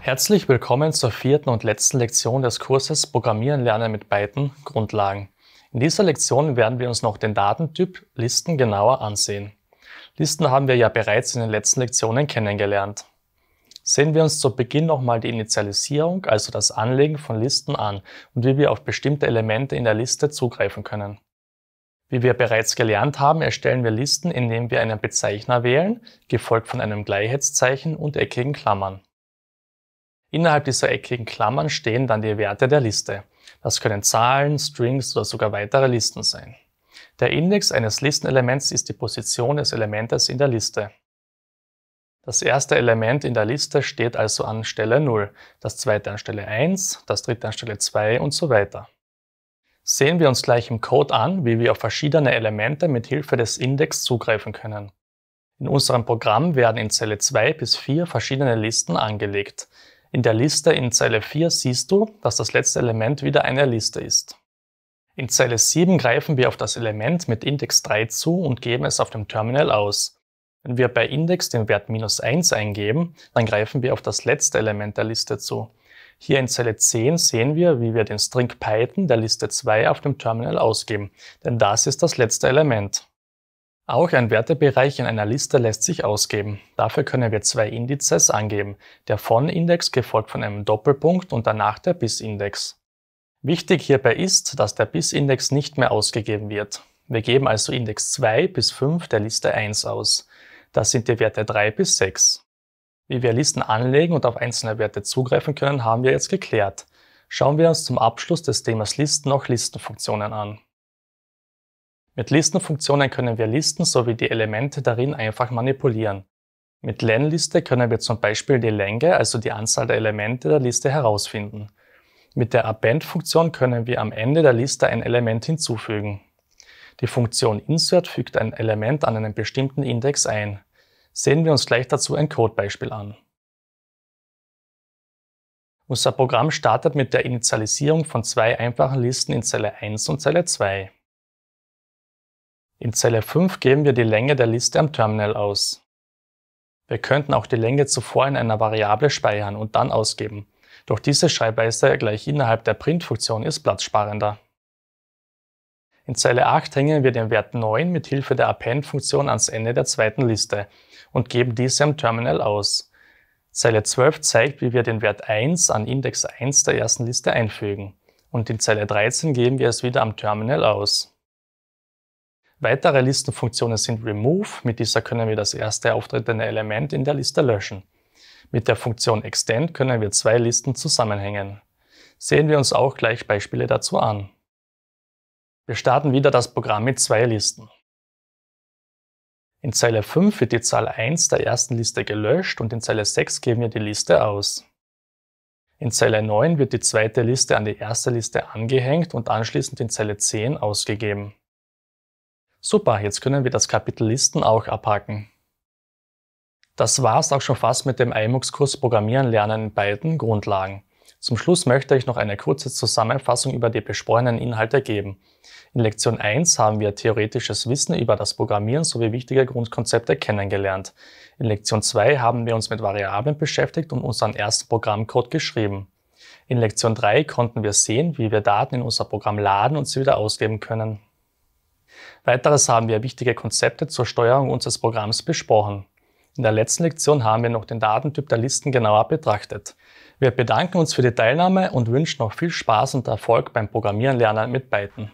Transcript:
Herzlich willkommen zur vierten und letzten Lektion des Kurses Programmieren lernen mit Byton Grundlagen. In dieser Lektion werden wir uns noch den Datentyp Listen genauer ansehen. Listen haben wir ja bereits in den letzten Lektionen kennengelernt. Sehen wir uns zu Beginn nochmal die Initialisierung, also das Anlegen von Listen an und wie wir auf bestimmte Elemente in der Liste zugreifen können. Wie wir bereits gelernt haben, erstellen wir Listen, indem wir einen Bezeichner wählen, gefolgt von einem Gleichheitszeichen und eckigen Klammern. Innerhalb dieser eckigen Klammern stehen dann die Werte der Liste. Das können Zahlen, Strings oder sogar weitere Listen sein. Der Index eines Listenelements ist die Position des Elementes in der Liste. Das erste Element in der Liste steht also an Stelle 0, das zweite an Stelle 1, das dritte an Stelle 2 und so weiter. Sehen wir uns gleich im Code an, wie wir auf verschiedene Elemente mit Hilfe des Index zugreifen können. In unserem Programm werden in Zelle 2 bis 4 verschiedene Listen angelegt. In der Liste in Zelle 4 siehst du, dass das letzte Element wieder eine Liste ist. In Zelle 7 greifen wir auf das Element mit Index 3 zu und geben es auf dem Terminal aus. Wenn wir bei Index den Wert minus 1 eingeben, dann greifen wir auf das letzte Element der Liste zu. Hier in Zelle 10 sehen wir, wie wir den String Python der Liste 2 auf dem Terminal ausgeben, denn das ist das letzte Element. Auch ein Wertebereich in einer Liste lässt sich ausgeben. Dafür können wir zwei Indizes angeben, der Von-Index gefolgt von einem Doppelpunkt und danach der Bis-Index. Wichtig hierbei ist, dass der Bis-Index nicht mehr ausgegeben wird. Wir geben also Index 2 bis 5 der Liste 1 aus. Das sind die Werte 3 bis 6. Wie wir Listen anlegen und auf einzelne Werte zugreifen können, haben wir jetzt geklärt. Schauen wir uns zum Abschluss des Themas Listen noch Listenfunktionen an. Mit Listenfunktionen können wir Listen sowie die Elemente darin einfach manipulieren. Mit Len-Liste können wir zum Beispiel die Länge, also die Anzahl der Elemente der Liste herausfinden. Mit der Append-Funktion können wir am Ende der Liste ein Element hinzufügen. Die Funktion Insert fügt ein Element an einen bestimmten Index ein. Sehen wir uns gleich dazu ein Codebeispiel an. Unser Programm startet mit der Initialisierung von zwei einfachen Listen in Zelle 1 und Zelle 2. In Zelle 5 geben wir die Länge der Liste am Terminal aus. Wir könnten auch die Länge zuvor in einer Variable speichern und dann ausgeben, doch diese Schreibweise gleich innerhalb der Print-Funktion ist platzsparender. In Zeile 8 hängen wir den Wert 9 mit Hilfe der Append-Funktion ans Ende der zweiten Liste und geben diese am Terminal aus. Zeile 12 zeigt, wie wir den Wert 1 an Index 1 der ersten Liste einfügen. Und in Zeile 13 geben wir es wieder am Terminal aus. Weitere Listenfunktionen sind remove, mit dieser können wir das erste auftretende Element in der Liste löschen. Mit der Funktion extend können wir zwei Listen zusammenhängen. Sehen wir uns auch gleich Beispiele dazu an. Wir starten wieder das Programm mit zwei Listen. In Zeile 5 wird die Zahl 1 der ersten Liste gelöscht und in Zeile 6 geben wir die Liste aus. In Zeile 9 wird die zweite Liste an die erste Liste angehängt und anschließend in Zeile 10 ausgegeben. Super, jetzt können wir das Kapitel Listen auch abhaken. Das war's auch schon fast mit dem iMux-Kurs Programmieren lernen in beiden Grundlagen. Zum Schluss möchte ich noch eine kurze Zusammenfassung über die besprochenen Inhalte geben. In Lektion 1 haben wir theoretisches Wissen über das Programmieren sowie wichtige Grundkonzepte kennengelernt. In Lektion 2 haben wir uns mit Variablen beschäftigt und unseren ersten Programmcode geschrieben. In Lektion 3 konnten wir sehen, wie wir Daten in unser Programm laden und sie wieder ausgeben können. Weiteres haben wir wichtige Konzepte zur Steuerung unseres Programms besprochen. In der letzten Lektion haben wir noch den Datentyp der Listen genauer betrachtet. Wir bedanken uns für die Teilnahme und wünschen noch viel Spaß und Erfolg beim Programmieren lernen mit Python.